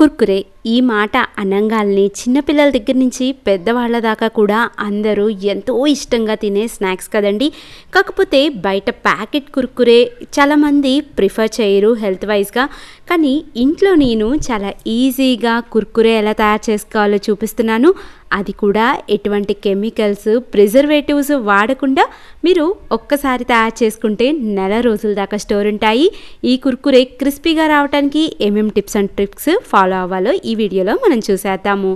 కుర్కురే ఈ మాట అనంగాల్ని చిన్నపిల్లల దగ్గర నుంచి పెద్దవాళ్ళ దాకా కూడా అందరూ ఎంతో ఇష్టంగా తినే స్నాక్స్ కదండి కాకపోతే బయట ప్యాకెట్ కుర్కురే చాలామంది ప్రిఫర్ చేయరు హెల్త్ వైజ్గా కానీ ఇంట్లో నేను చాలా ఈజీగా కుర్కురే ఎలా తయారు చేసుకోవాలో చూపిస్తున్నాను అది కూడా ఎటువంటి కెమికల్స్ ప్రిజర్వేటివ్స్ వాడకుండా మీరు ఒక్కసారి తయారు చేసుకుంటే నెల రోజుల దాకా స్టోర్ ఉంటాయి ఈ కుర్కురే క్రిస్పీగా రావడానికి ఏమేం టిప్స్ అండ్ ట్రిక్స్ ఫాలో అవ్వాలో ఈ వీడియోలో మనం చూసేద్దాము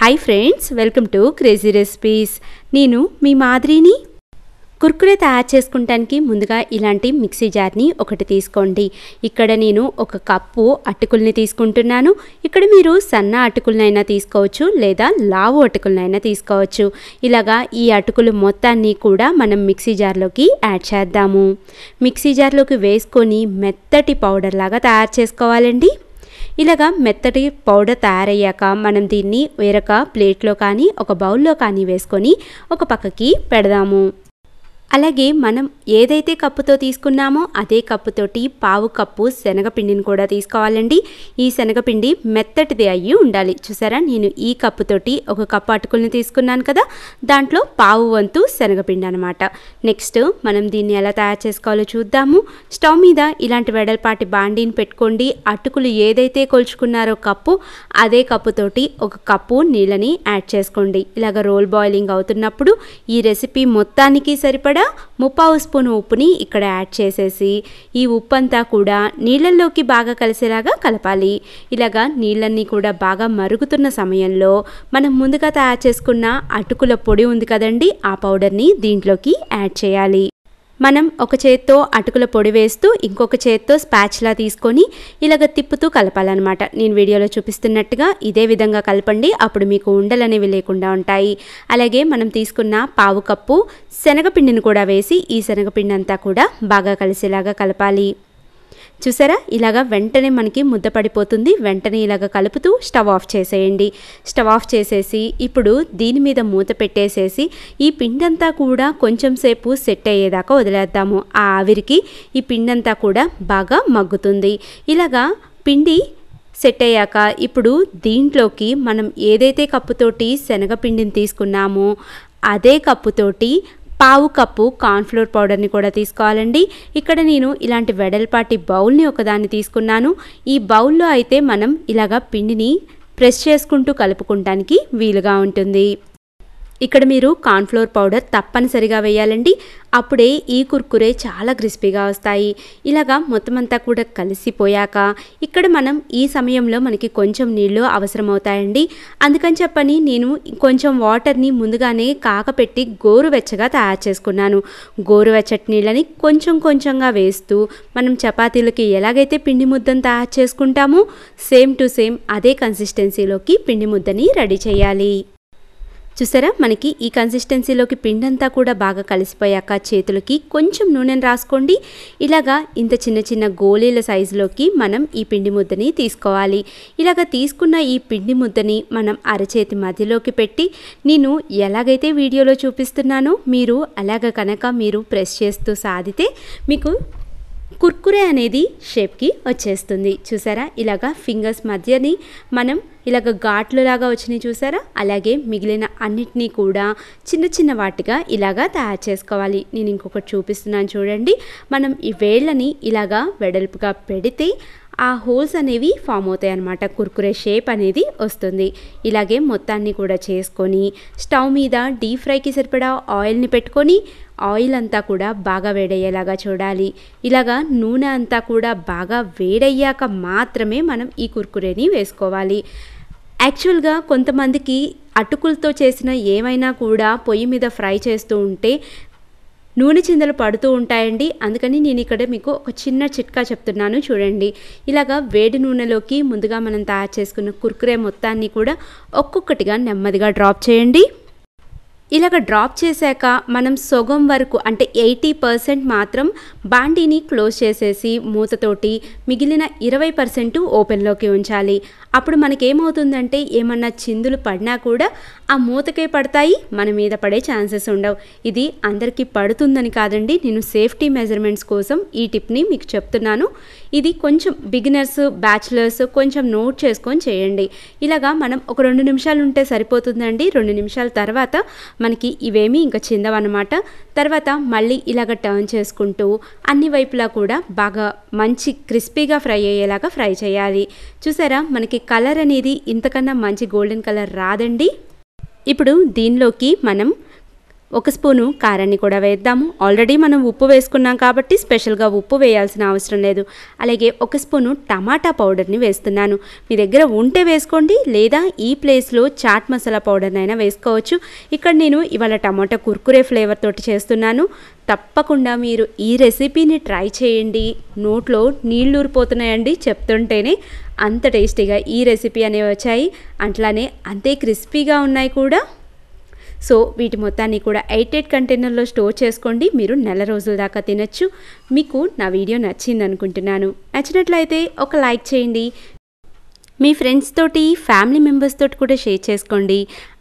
hi friends welcome to crazy recipes నేను మీ మాదిరిని కుర్కురే తయారు చేసుకుంటానికి ముందుగా ఇలాంటి మిక్సీ జార్ని ఒకటి తీసుకోండి ఇక్కడ నేను ఒక కప్పు అటుకుల్ని తీసుకుంటున్నాను ఇక్కడ మీరు సన్న అటుకులనైనా తీసుకోవచ్చు లేదా లావు అటుకులనైనా తీసుకోవచ్చు ఇలాగా ఈ అటుకులు మొత్తాన్ని కూడా మనం మిక్సీ జార్లోకి యాడ్ చేద్దాము మిక్సీ జార్లోకి వేసుకొని మెత్తటి పౌడర్ లాగా తయారు చేసుకోవాలండి ఇలాగా మెత్తటి పౌడర్ తయారయ్యాక మనం దీన్ని వేరొక ప్లేట్లో కానీ ఒక బౌల్లో కానీ వేసుకొని ఒక పక్కకి పెడదాము అలాగే మనం ఏదైతే కప్పుతో తీసుకున్నామో అదే కప్పుతోటి పావు కప్పు శనగపిండిని కూడా తీసుకోవాలండి ఈ శనగపిండి మెత్తటిది అయ్యి ఉండాలి చూసారా నేను ఈ కప్పుతోటి ఒక కప్పు అటుకుల్ని తీసుకున్నాను కదా దాంట్లో పావు వంతు శనగపిండి అనమాట నెక్స్ట్ మనం దీన్ని ఎలా తయారు చేసుకోవాలో చూద్దాము స్టవ్ మీద ఇలాంటి వెడల్పాటి బాండీని పెట్టుకోండి అటుకులు ఏదైతే కొలుచుకున్నారో కప్పు అదే కప్పుతోటి ఒక కప్పు నీళ్ళని యాడ్ చేసుకోండి ఇలాగ రోల్ బాయిలింగ్ అవుతున్నప్పుడు ఈ రెసిపీ మొత్తానికి సరిపడ ఇక్కడ ముప్పావు స్పూన్ ఉప్పుని ఇక్కడ యాడ్ చేసేసి ఈ ఉప్పు అంతా కూడా నీళ్ళల్లోకి బాగా కలిసేలాగా కలపాలి ఇలాగా నీళ్ళన్నీ కూడా బాగా మరుగుతున్న సమయంలో మనం ముందుగా తయారు చేసుకున్న అటుకుల పొడి ఉంది కదండి ఆ పౌడర్ని దీంట్లోకి యాడ్ చేయాలి మనం ఒక చేత్తో అటుకుల పొడి వేస్తూ ఇంకొక చేత్తో స్పాచ్లా తీసుకొని ఇలాగ తిప్పుతూ కలపాలన్నమాట నేను వీడియోలో చూపిస్తున్నట్టుగా ఇదే విధంగా కలపండి అప్పుడు మీకు ఉండలు అనేవి లేకుండా ఉంటాయి అలాగే మనం తీసుకున్న పావు కప్పు శనగపిండిని కూడా వేసి ఈ శనగపిండి అంతా కూడా బాగా కలిసేలాగా కలపాలి చూసారా ఇలాగా వెంటనే మనకి ముద్ద పడిపోతుంది వెంటనే ఇలాగ కలుపుతూ స్టవ్ ఆఫ్ చేసేయండి స్టవ్ ఆఫ్ చేసేసి ఇప్పుడు దీని మీద మూత పెట్టేసేసి ఈ పిండంతా కూడా కొంచెం సేపు సెట్ అయ్యేదాకా వదిలేద్దాము ఆ ఆవిరికి ఈ పిండంతా కూడా బాగా మగ్గుతుంది ఇలాగా పిండి సెట్ అయ్యాక ఇప్పుడు దీంట్లోకి మనం ఏదైతే కప్పుతోటి శనగపిండిని తీసుకున్నామో అదే కప్పుతోటి పావు కప్పు కార్న్ఫ్లోర్ పౌడర్ని కూడా తీసుకోవాలండి ఇక్కడ నేను ఇలాంటి వెడల్పాటి బౌల్ని ఒకదాన్ని తీసుకున్నాను ఈ బౌల్లో అయితే మనం ఇలాగా పిండిని ప్రెస్ చేసుకుంటూ కలుపుకుంటానికి వీలుగా ఉంటుంది ఇక్కడ మీరు కార్న్ఫ్లోర్ పౌడర్ తప్పనిసరిగా వేయాలండి అప్పుడే ఈ కుర్కురే చాలా క్రిస్పీగా వస్తాయి ఇలాగా మొత్తం అంతా కూడా కలిసిపోయాక ఇక్కడ మనం ఈ సమయంలో మనకి కొంచెం నీళ్ళు అవసరమవుతాయండి అందుకని చెప్పని నేను కొంచెం వాటర్ని ముందుగానే కాకపెట్టి గోరువెచ్చగా తయారు చేసుకున్నాను గోరువెచ్చటి నీళ్ళని కొంచెం కొంచెంగా వేస్తూ మనం చపాతీలకి ఎలాగైతే పిండి ముద్దను తయారు చేసుకుంటామో సేమ్ టు సేమ్ అదే కన్సిస్టెన్సీలోకి పిండి ముద్దని రెడీ చేయాలి చూసారా మనకి ఈ కన్సిస్టెన్సీలోకి పిండంతా కూడా బాగా కలిసిపోయాక చేతులకి కొంచెం నూనెను రాసుకోండి ఇలాగా ఇంత చిన్న చిన్న గోళీల సైజులోకి మనం ఈ పిండి ముద్దని తీసుకోవాలి ఇలాగ తీసుకున్న ఈ పిండి ముద్దని మనం అరచేతి మధ్యలోకి పెట్టి నేను ఎలాగైతే వీడియోలో చూపిస్తున్నానో మీరు అలాగ కనుక మీరు ప్రెస్ చేస్తూ సాధితే మీకు కుర్కురే అనేది షేప్కి వచ్చేస్తుంది చూసారా ఇలాగా ఫింగర్స్ మధ్యని మనం ఇలాగ ఘాట్లు లాగా వచ్చినాయి చూసారా అలాగే మిగిలిన అన్నిటినీ కూడా చిన్న చిన్న వాటిగా ఇలాగా తయారు చేసుకోవాలి నేను ఇంకొకటి చూపిస్తున్నాను చూడండి మనం ఈ వేళ్ళని ఇలాగా వెడల్పుగా పెడితే ఆ హోల్స్ అనేవి ఫామ్ అవుతాయి అనమాట కుర్కురే షేప్ అనేది వస్తుంది ఇలాగే మొత్తాన్ని కూడా చేసుకొని స్టవ్ మీద డీప్ ఫ్రైకి సరిపడా ఆయిల్ని పెట్టుకొని ఆయిల్ అంతా కూడా బాగా వేడయ్యేలాగా చూడాలి ఇలాగా నూనె అంతా కూడా బాగా వేడయ్యాక మాత్రమే మనం ఈ కుర్కురేని వేసుకోవాలి యాక్చువల్గా కొంతమందికి అటుకులతో చేసిన ఏమైనా కూడా పొయ్యి మీద ఫ్రై చేస్తూ ఉంటే నూనె చిందలు పడుతూ ఉంటాయండి అందుకని నేను ఇక్కడ మీకు ఒక చిన్న చిట్కా చెప్తున్నాను చూడండి ఇలాగా వేడి నూనెలోకి ముందుగా మనం తయారు చేసుకున్న కుర్కురే మొత్తాన్ని కూడా ఒక్కొక్కటిగా నెమ్మదిగా డ్రాప్ చేయండి ఇలాగ డ్రాప్ చేశాక మనం సొగం వరకు అంటే ఎయిటీ పర్సెంట్ మాత్రం బాండీని క్లోజ్ చేసేసి మూతతోటి మిగిలిన ఇరవై పర్సెంట్ ఓపెన్లోకి ఉంచాలి అప్పుడు మనకేమవుతుందంటే ఏమన్నా చిందులు పడినా కూడా ఆ మూతకే పడతాయి మన మీద పడే ఛాన్సెస్ ఉండవు ఇది అందరికీ పడుతుందని కాదండి నేను సేఫ్టీ మెజర్మెంట్స్ కోసం ఈ టిప్ని మీకు చెప్తున్నాను ఇది కొంచెం బిగినర్స్ బ్యాచిలర్స్ కొంచెం నోట్ చేసుకొని చేయండి ఇలాగా మనం ఒక రెండు నిమిషాలు ఉంటే సరిపోతుందండి రెండు నిమిషాల తర్వాత మనకి ఇవేమీ ఇంకా చిందవన్నమాట తర్వాత మళ్ళీ ఇలాగ టర్న్ చేసుకుంటూ అన్ని వైపులా కూడా బాగా మంచి క్రిస్పీగా ఫ్రై అయ్యేలాగా ఫ్రై చేయాలి చూసారా మనకి కలర్ అనేది ఇంతకన్నా మంచి గోల్డెన్ కలర్ రాదండి ఇప్పుడు దీనిలోకి మనం ఒక స్పూను కారాన్ని కూడా వేద్దాము ఆల్రెడీ మనం ఉప్పు వేసుకున్నాం కాబట్టి స్పెషల్గా ఉప్పు వేయాల్సిన అవసరం లేదు అలాగే ఒక స్పూను టమాటా పౌడర్ని వేస్తున్నాను మీ దగ్గర ఉంటే వేసుకోండి లేదా ఈ ప్లేస్లో చాట్ మసాలా పౌడర్ని అయినా వేసుకోవచ్చు ఇక్కడ నేను ఇవాళ టమాటా కుర్కురే ఫ్లేవర్ తోటి చేస్తున్నాను తప్పకుండా మీరు ఈ రెసిపీని ట్రై చేయండి నోట్లో నీళ్ళూరిపోతున్నాయండి చెప్తుంటేనే అంత టేస్టీగా ఈ రెసిపీ అనేవి వచ్చాయి అట్లానే అంతే క్రిస్పీగా ఉన్నాయి కూడా సో వీటి మొత్తాన్ని కూడా ఎయిట్ ఎయిట్ కంటైనర్లో స్టోర్ చేసుకోండి మీరు నెల రోజుల దాకా తినచ్చు మీకు నా వీడియో నచ్చింది అనుకుంటున్నాను నచ్చినట్లయితే ఒక లైక్ చేయండి మీ ఫ్రెండ్స్ తోటి ఫ్యామిలీ మెంబర్స్ తోటి కూడా షేర్ చేసుకోండి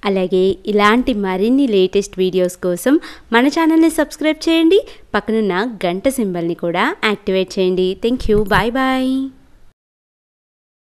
అలాగే ఇలాంటి మరిన్ని లేటెస్ట్ వీడియోస్ కోసం మన ఛానల్ని సబ్స్క్రైబ్ చేయండి పక్కనున్న గంట సింబల్ని కూడా యాక్టివేట్ చేయండి థ్యాంక్ యూ బాయ్ బాయ్